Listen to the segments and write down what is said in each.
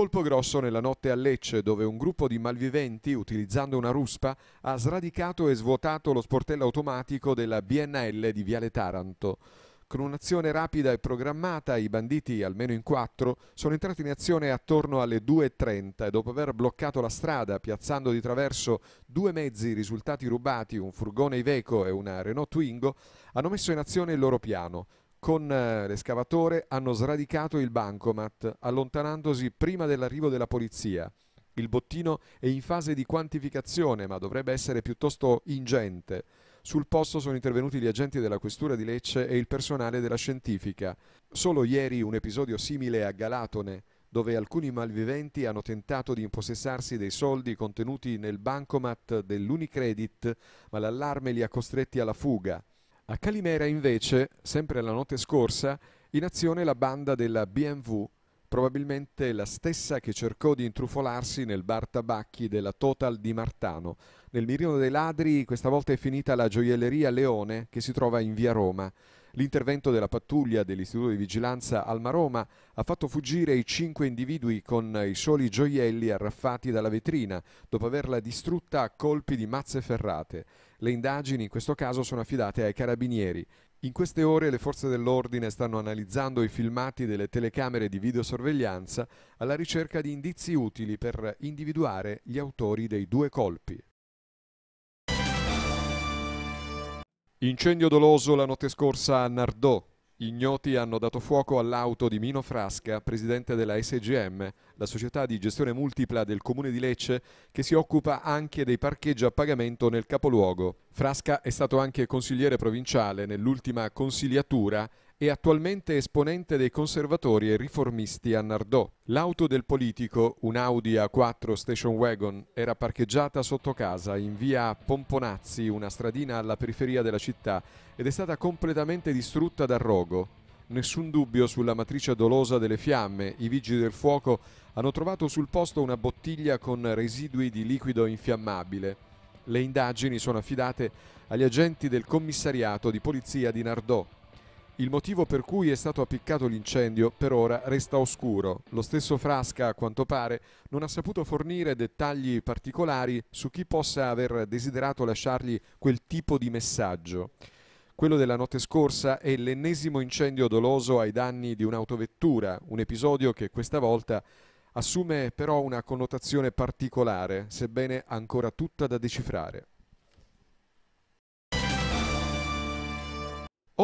Colpo grosso nella notte a Lecce, dove un gruppo di malviventi, utilizzando una ruspa, ha sradicato e svuotato lo sportello automatico della BNL di Viale Taranto. Con un'azione rapida e programmata, i banditi, almeno in quattro, sono entrati in azione attorno alle 2.30 e dopo aver bloccato la strada, piazzando di traverso due mezzi risultati rubati, un furgone Iveco e una Renault Twingo, hanno messo in azione il loro piano. Con eh, l'escavatore hanno sradicato il bancomat, allontanandosi prima dell'arrivo della polizia. Il bottino è in fase di quantificazione, ma dovrebbe essere piuttosto ingente. Sul posto sono intervenuti gli agenti della Questura di Lecce e il personale della scientifica. Solo ieri un episodio simile a Galatone, dove alcuni malviventi hanno tentato di impossessarsi dei soldi contenuti nel bancomat dell'Unicredit, ma l'allarme li ha costretti alla fuga. A Calimera invece, sempre la notte scorsa, in azione la banda della BMW, probabilmente la stessa che cercò di intrufolarsi nel bar tabacchi della Total di Martano. Nel mirino dei ladri questa volta è finita la gioielleria Leone che si trova in via Roma. L'intervento della pattuglia dell'Istituto di Vigilanza Alma Roma ha fatto fuggire i cinque individui con i soli gioielli arraffati dalla vetrina, dopo averla distrutta a colpi di mazze ferrate. Le indagini in questo caso sono affidate ai carabinieri, in queste ore le forze dell'ordine stanno analizzando i filmati delle telecamere di videosorveglianza alla ricerca di indizi utili per individuare gli autori dei due colpi. Incendio doloso la notte scorsa a Nardò. Ignoti hanno dato fuoco all'auto di Mino Frasca, presidente della SGM, la società di gestione multipla del comune di Lecce, che si occupa anche dei parcheggi a pagamento nel capoluogo. Frasca è stato anche consigliere provinciale nell'ultima consigliatura e attualmente esponente dei conservatori e riformisti a Nardò. L'auto del politico, un Audi A4 station wagon, era parcheggiata sotto casa in via Pomponazzi, una stradina alla periferia della città, ed è stata completamente distrutta dal rogo. Nessun dubbio sulla matrice dolosa delle fiamme, i vigili del fuoco hanno trovato sul posto una bottiglia con residui di liquido infiammabile. Le indagini sono affidate agli agenti del commissariato di polizia di Nardò, il motivo per cui è stato appiccato l'incendio per ora resta oscuro. Lo stesso Frasca, a quanto pare, non ha saputo fornire dettagli particolari su chi possa aver desiderato lasciargli quel tipo di messaggio. Quello della notte scorsa è l'ennesimo incendio doloso ai danni di un'autovettura, un episodio che questa volta assume però una connotazione particolare, sebbene ancora tutta da decifrare.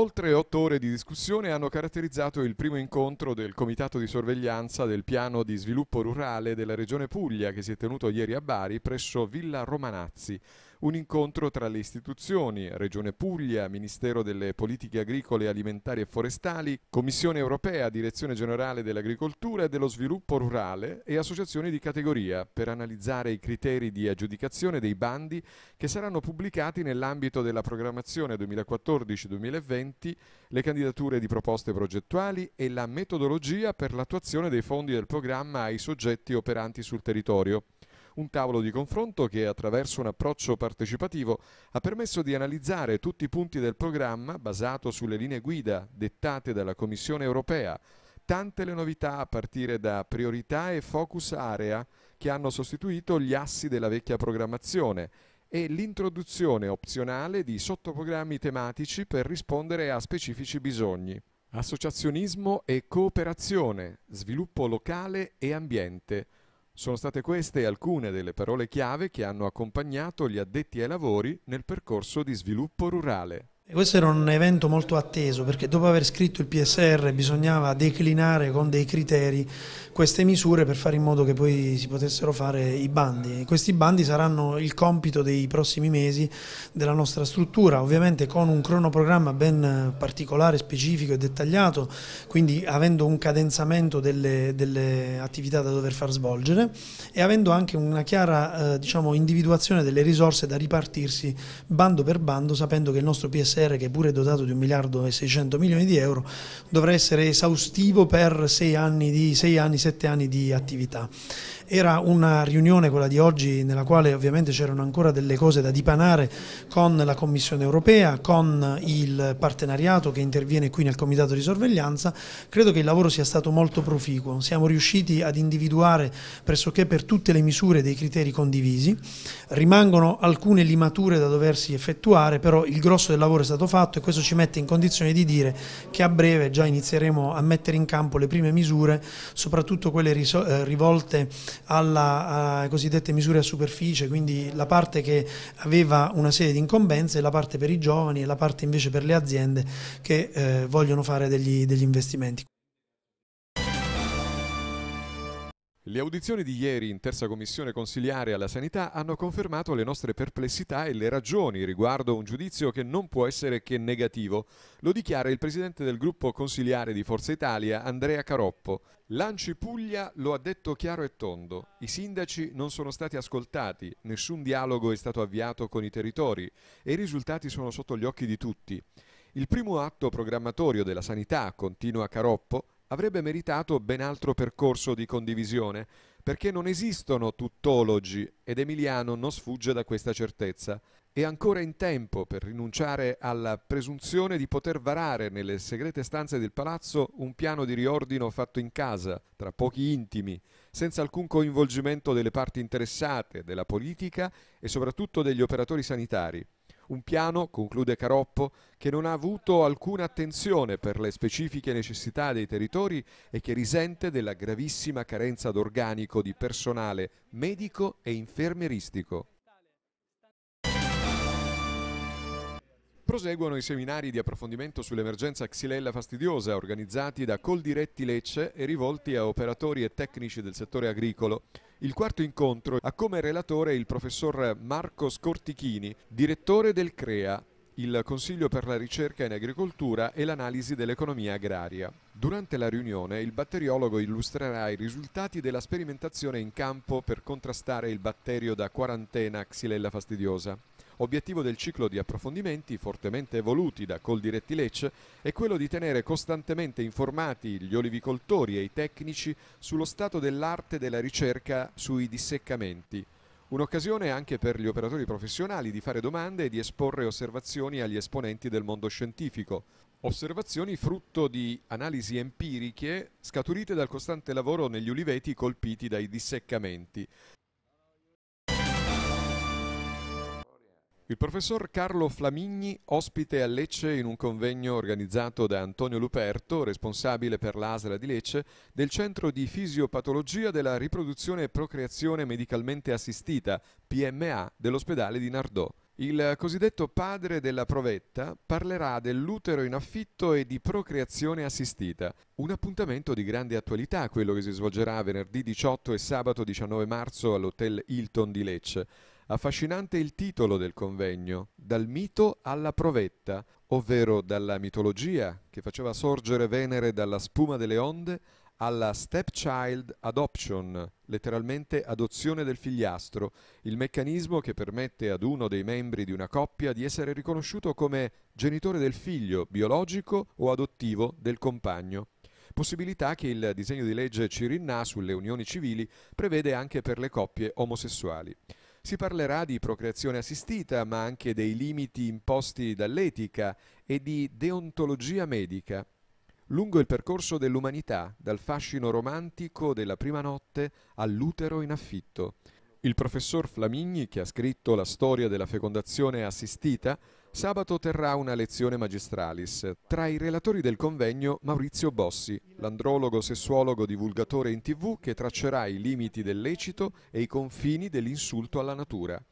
Oltre otto ore di discussione hanno caratterizzato il primo incontro del Comitato di sorveglianza del piano di sviluppo rurale della Regione Puglia che si è tenuto ieri a Bari presso Villa Romanazzi un incontro tra le istituzioni, Regione Puglia, Ministero delle Politiche Agricole, Alimentari e Forestali, Commissione Europea, Direzione Generale dell'Agricoltura e dello Sviluppo Rurale e associazioni di categoria per analizzare i criteri di aggiudicazione dei bandi che saranno pubblicati nell'ambito della programmazione 2014-2020, le candidature di proposte progettuali e la metodologia per l'attuazione dei fondi del programma ai soggetti operanti sul territorio un tavolo di confronto che attraverso un approccio partecipativo ha permesso di analizzare tutti i punti del programma basato sulle linee guida dettate dalla Commissione europea, tante le novità a partire da priorità e focus area che hanno sostituito gli assi della vecchia programmazione e l'introduzione opzionale di sottoprogrammi tematici per rispondere a specifici bisogni. Associazionismo e cooperazione, sviluppo locale e ambiente, sono state queste alcune delle parole chiave che hanno accompagnato gli addetti ai lavori nel percorso di sviluppo rurale. E questo era un evento molto atteso perché dopo aver scritto il PSR bisognava declinare con dei criteri queste misure per fare in modo che poi si potessero fare i bandi. E questi bandi saranno il compito dei prossimi mesi della nostra struttura, ovviamente con un cronoprogramma ben particolare, specifico e dettagliato, quindi avendo un cadenzamento delle, delle attività da dover far svolgere e avendo anche una chiara eh, diciamo, individuazione delle risorse da ripartirsi bando per bando sapendo che il nostro PSR PNSR, che pure è dotato di 1 miliardo e 600 milioni di euro, dovrà essere esaustivo per 6 anni, di, 6 anni 7 anni di attività. Era una riunione, quella di oggi, nella quale ovviamente c'erano ancora delle cose da dipanare con la Commissione europea, con il partenariato che interviene qui nel Comitato di Sorveglianza. Credo che il lavoro sia stato molto proficuo. Siamo riusciti ad individuare pressoché per tutte le misure dei criteri condivisi. Rimangono alcune limature da doversi effettuare, però il grosso del lavoro è stato fatto e questo ci mette in condizione di dire che a breve già inizieremo a mettere in campo le prime misure, soprattutto quelle eh, rivolte alla, alle eh, cosiddette misure a superficie, quindi la parte che aveva una serie di incombenze, la parte per i giovani e la parte invece per le aziende che eh, vogliono fare degli, degli investimenti. Le audizioni di ieri in terza commissione consiliare alla sanità hanno confermato le nostre perplessità e le ragioni riguardo un giudizio che non può essere che negativo. Lo dichiara il presidente del gruppo consiliare di Forza Italia, Andrea Caroppo. Lanci Puglia lo ha detto chiaro e tondo. I sindaci non sono stati ascoltati, nessun dialogo è stato avviato con i territori e i risultati sono sotto gli occhi di tutti. Il primo atto programmatorio della sanità, continua Caroppo, avrebbe meritato ben altro percorso di condivisione, perché non esistono tuttologi ed Emiliano non sfugge da questa certezza. È ancora in tempo per rinunciare alla presunzione di poter varare nelle segrete stanze del palazzo un piano di riordino fatto in casa, tra pochi intimi, senza alcun coinvolgimento delle parti interessate, della politica e soprattutto degli operatori sanitari. Un piano, conclude Caroppo, che non ha avuto alcuna attenzione per le specifiche necessità dei territori e che risente della gravissima carenza d'organico di personale medico e infermieristico. Proseguono i seminari di approfondimento sull'emergenza xylella fastidiosa organizzati da Coldiretti Lecce e rivolti a operatori e tecnici del settore agricolo. Il quarto incontro ha come relatore il professor Marco Scortichini, direttore del CREA, il Consiglio per la ricerca in agricoltura e l'analisi dell'economia agraria. Durante la riunione il batteriologo illustrerà i risultati della sperimentazione in campo per contrastare il batterio da quarantena xylella fastidiosa. Obiettivo del ciclo di approfondimenti, fortemente evoluti da Coldiretti Lecce, è quello di tenere costantemente informati gli olivicoltori e i tecnici sullo stato dell'arte della ricerca sui disseccamenti. Un'occasione anche per gli operatori professionali di fare domande e di esporre osservazioni agli esponenti del mondo scientifico. Osservazioni frutto di analisi empiriche scaturite dal costante lavoro negli uliveti colpiti dai disseccamenti. Il professor Carlo Flamigni, ospite a Lecce in un convegno organizzato da Antonio Luperto, responsabile per l'ASRA di Lecce, del Centro di Fisiopatologia della Riproduzione e Procreazione Medicalmente Assistita, PMA, dell'ospedale di Nardò. Il cosiddetto padre della provetta parlerà dell'utero in affitto e di procreazione assistita, un appuntamento di grande attualità quello che si svolgerà venerdì 18 e sabato 19 marzo all'Hotel Hilton di Lecce. Affascinante il titolo del convegno, Dal mito alla provetta, ovvero dalla mitologia che faceva sorgere Venere dalla spuma delle onde alla stepchild adoption, letteralmente adozione del figliastro, il meccanismo che permette ad uno dei membri di una coppia di essere riconosciuto come genitore del figlio biologico o adottivo del compagno. Possibilità che il disegno di legge Cirinna sulle unioni civili prevede anche per le coppie omosessuali. Si parlerà di procreazione assistita, ma anche dei limiti imposti dall'etica e di deontologia medica. Lungo il percorso dell'umanità, dal fascino romantico della prima notte all'utero in affitto. Il professor Flamigni, che ha scritto la storia della fecondazione assistita, Sabato terrà una lezione magistralis. Tra i relatori del convegno Maurizio Bossi, l'andrologo sessuologo divulgatore in tv che traccerà i limiti del lecito e i confini dell'insulto alla natura.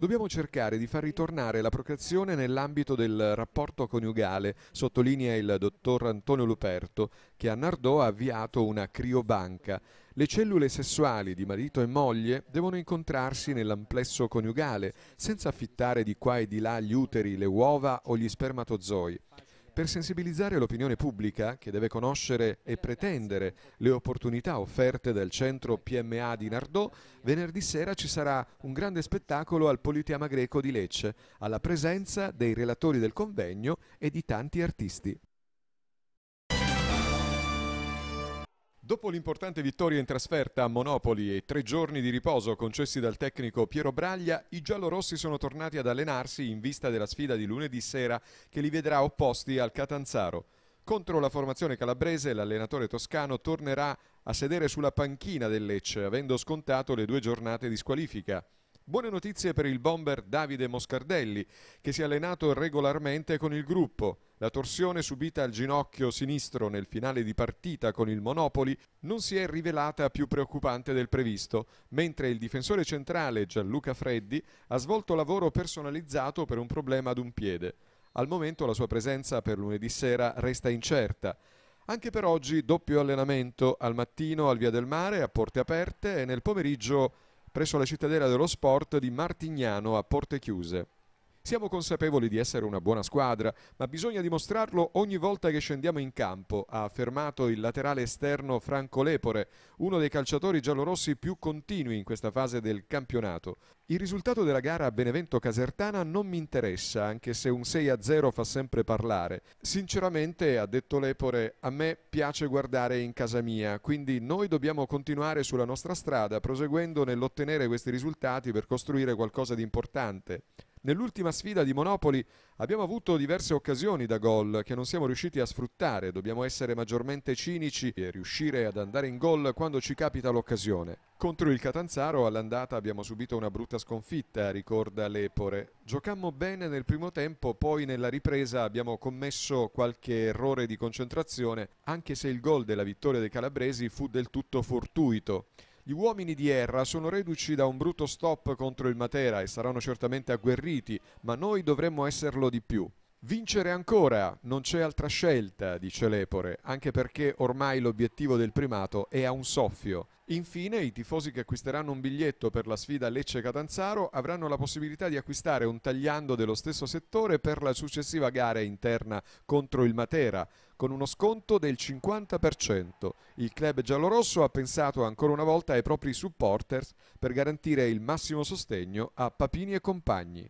Dobbiamo cercare di far ritornare la procreazione nell'ambito del rapporto coniugale, sottolinea il dottor Antonio Luperto, che a Nardò ha avviato una criobanca. Le cellule sessuali di marito e moglie devono incontrarsi nell'amplesso coniugale, senza affittare di qua e di là gli uteri, le uova o gli spermatozoi per sensibilizzare l'opinione pubblica che deve conoscere e pretendere le opportunità offerte dal centro PMA di Nardò, venerdì sera ci sarà un grande spettacolo al Politeama Greco di Lecce, alla presenza dei relatori del convegno e di tanti artisti. Dopo l'importante vittoria in trasferta a Monopoli e tre giorni di riposo concessi dal tecnico Piero Braglia, i giallorossi sono tornati ad allenarsi in vista della sfida di lunedì sera che li vedrà opposti al Catanzaro. Contro la formazione calabrese l'allenatore toscano tornerà a sedere sulla panchina del Lecce avendo scontato le due giornate di squalifica. Buone notizie per il bomber Davide Moscardelli che si è allenato regolarmente con il gruppo. La torsione subita al ginocchio sinistro nel finale di partita con il Monopoli non si è rivelata più preoccupante del previsto, mentre il difensore centrale Gianluca Freddi ha svolto lavoro personalizzato per un problema ad un piede. Al momento la sua presenza per lunedì sera resta incerta. Anche per oggi doppio allenamento al mattino al Via del Mare a porte aperte e nel pomeriggio presso la cittadella dello sport di Martignano a porte chiuse. Siamo consapevoli di essere una buona squadra, ma bisogna dimostrarlo ogni volta che scendiamo in campo, ha affermato il laterale esterno Franco Lepore, uno dei calciatori giallorossi più continui in questa fase del campionato. Il risultato della gara a Benevento Casertana non mi interessa, anche se un 6-0 fa sempre parlare. Sinceramente, ha detto Lepore, a me piace guardare in casa mia, quindi noi dobbiamo continuare sulla nostra strada, proseguendo nell'ottenere questi risultati per costruire qualcosa di importante. Nell'ultima sfida di Monopoli abbiamo avuto diverse occasioni da gol che non siamo riusciti a sfruttare, dobbiamo essere maggiormente cinici e riuscire ad andare in gol quando ci capita l'occasione. Contro il Catanzaro all'andata abbiamo subito una brutta sconfitta, ricorda Lepore. Giocammo bene nel primo tempo, poi nella ripresa abbiamo commesso qualche errore di concentrazione, anche se il gol della vittoria dei calabresi fu del tutto fortuito. Gli uomini di Erra sono reduci da un brutto stop contro il Matera e saranno certamente agguerriti, ma noi dovremmo esserlo di più. Vincere ancora, non c'è altra scelta, dice Lepore, anche perché ormai l'obiettivo del primato è a un soffio. Infine, i tifosi che acquisteranno un biglietto per la sfida Lecce-Catanzaro avranno la possibilità di acquistare un tagliando dello stesso settore per la successiva gara interna contro il Matera con uno sconto del 50%. Il club giallorosso ha pensato ancora una volta ai propri supporters per garantire il massimo sostegno a Papini e compagni.